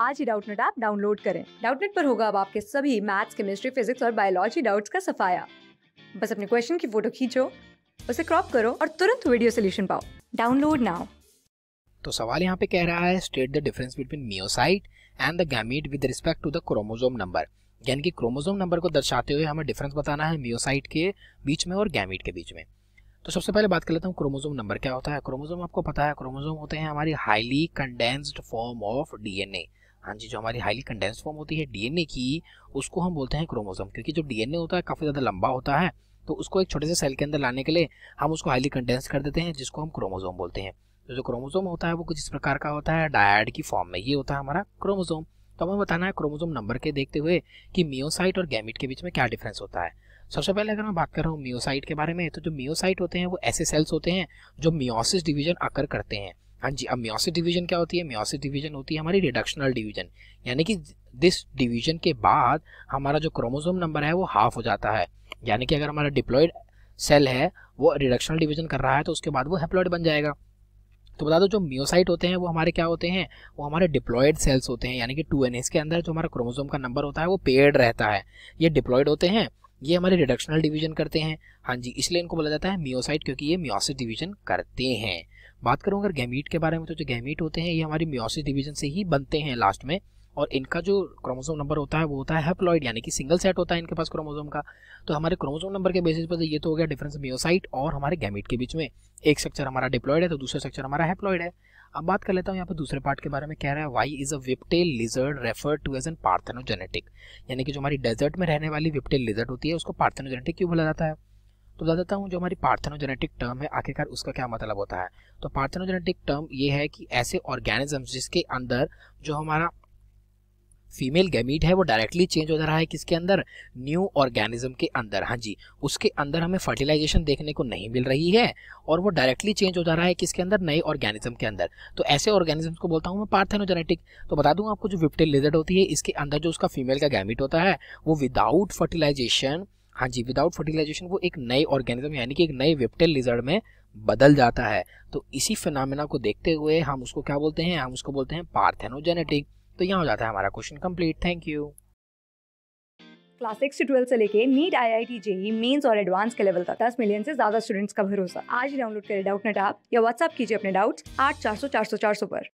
आज ही Doubtnut app download करें डाउटनेट पर होगा अब आपके सभी मैथ्स केमिस्ट्री फिजिक्स और बायोलॉजी डाउट्स का सफाया बस अपने क्वेश्चन की फोटो खींचो उसे क्रॉप करो और तुरंत वीडियो सोल्यूशन पाओ डाउनलोड नाउ तो सवाल यहाँ पे कह रहा है state the difference between meiocyte and the gamete with respect to the chromosome number यानी कि क्रोमोजोम नंबर को दर्शाते हुए हमें डिफरेंस बताना है मियोसाइट के बीच में और गैमीट के बीच में तो सबसे पहले बात कर लेता हूँ क्रोमोजोम नंबर क्या होता है क्रोमोजोम आपको पता है क्रोमोजोम होते हैं हमारी highly condensed form of DNA हाँ जी जो हमारी हाईली कंडेंस फॉर्म होती है डीएनए की उसको हम बोलते हैं क्रोमोसोम क्योंकि जो डीएनए होता है काफ़ी ज़्यादा लंबा होता है तो उसको एक छोटे से सेल के अंदर लाने के लिए हम उसको हाईली कंडेंस कर देते हैं जिसको हम क्रोमोसोम बोलते हैं तो जो क्रोमोसोम होता है वो कुछ इस प्रकार का होता है डायड की फॉर्म में ये होता है हमारा क्रोमोसोम तो हमें बताना है क्रोमोसोम नंबर के देखते हुए कि मियोसाइट और गैमिट के बीच में क्या डिफरेंस होता है सबसे पहले अगर मैं बात कर रहा हूँ मियोसाइट के बारे में तो जो मियोसाइट होते हैं वो ऐसे सेल्स होते हैं जो मियोसिस डिवीजन अकर करते हैं हाँ जी अब म्योसिस डिवीजन क्या होती है म्योसिस डिवीजन होती है हमारी रिडक्शनल डिवीजन यानी कि दिस डिवीजन के बाद हमारा जो क्रोमोसोम नंबर है वो हाफ हो जाता है यानी कि अगर हमारा डिप्लॉयड सेल है वो रिडक्शनल डिवीजन कर रहा है तो उसके बाद वो हैप्लॉयड बन जाएगा तो बता दो जो म्योसाइट होते हैं वो हमारे क्या होते हैं वो हमारे डिप्लॉयड सेल्स होते हैं यानी कि टू एन के अंदर जो हमारा क्रोमोसोम का नंबर होता है वो पेड रहता है ये डिप्लॉयड होते हैं ये हमारे रिडक्शनल डिवीजन करते हैं हाँ जी इसलिए इनको बोला जाता है मियोसाइट क्योंकि ये मियोसिस डिवीजन करते हैं बात करूँ अगर गैमीट के बारे में तो जो गैमीट होते हैं ये हमारी मियोसिस डिवीजन से ही बनते हैं लास्ट में और इनका जो क्रोमोसोम नंबर होता है वो होता है हेप्लॉइड यानी कि सिंगल सेट होता है इनके पास क्रोमोसोम का तो हमारे क्रोमोसोम नंबर के बेसिस पर ये तो हो गया डिफरेंस मियोसाइट और हमारे गैमिट के बीच में एक स्ट्रक्चर हमारा डिप्लॉयड है तो दूसरा स्ट्रक्चर हमारा हेप्लॉइड है अब बात कर लेता हूँ यहाँ पर दूसरे पार्ट के बारे में कह रहा है why is a whiptail lizard refer to as an parthenogenetic यानी कि जो हमारी डेजर्ट में रहने वाली विपटेल लिजर्ड होती है उसको पार्थेनोजेनेटिक क्यों बोला जाता है तो बता देता हूँ जो हमारी पार्थेनोजेनेटिक टर्म है आखिरकार उसका क्या मतलब होता है तो पार्थेनोजेनेटिक टर्म ये है कि ऐसे ऑर्गेनिजम्स जिसके अंदर जो हमारा फीमेल गैमीट है वो डायरेक्टली चेंज हो जा रहा है किसके अंदर न्यू ऑर्गेनिज्म के अंदर हाँ जी उसके अंदर हमें फर्टिलाइजेशन देखने को नहीं मिल रही है और वो डायरेक्टली चेंज हो जा रहा है किसके अंदर नए ऑर्गेनिज्म के अंदर तो ऐसे ऑर्गेनिज्म को बोलता हूँ मैं पार्थेनोजेनेटिक तो बता दूँ आपको जो विप्टेल लिजर्ड होती है इसके अंदर जो उसका फीमेल का गैमिट होता है वो विदाउट फर्टिलाइजेशन हाँ जी विदाउट फर्टिलाइजेशन वो एक नए ऑर्गेनिज्म यानी कि एक नए विप्टेल लिजर्ड में बदल जाता है तो इसी फिनोमेना को देखते हुए हम उसको क्या बोलते हैं हम उसको बोलते हैं पार्थेनोजेनेटिक तो यहाँ हो जाता है हमारा question complete thank you class six to twelve से लेके नीट आई आई टी जेई मेन्स और एडवांस के लेवल तक दस मिलियन से ज्यादा स्टूडेंट्स का भरोसा आज डाउनलोड करें डाउट नेट आप या व्हाट्सअप कीजिए अपने डाउट्स आठ चार सौ चार सौ चार सौ पर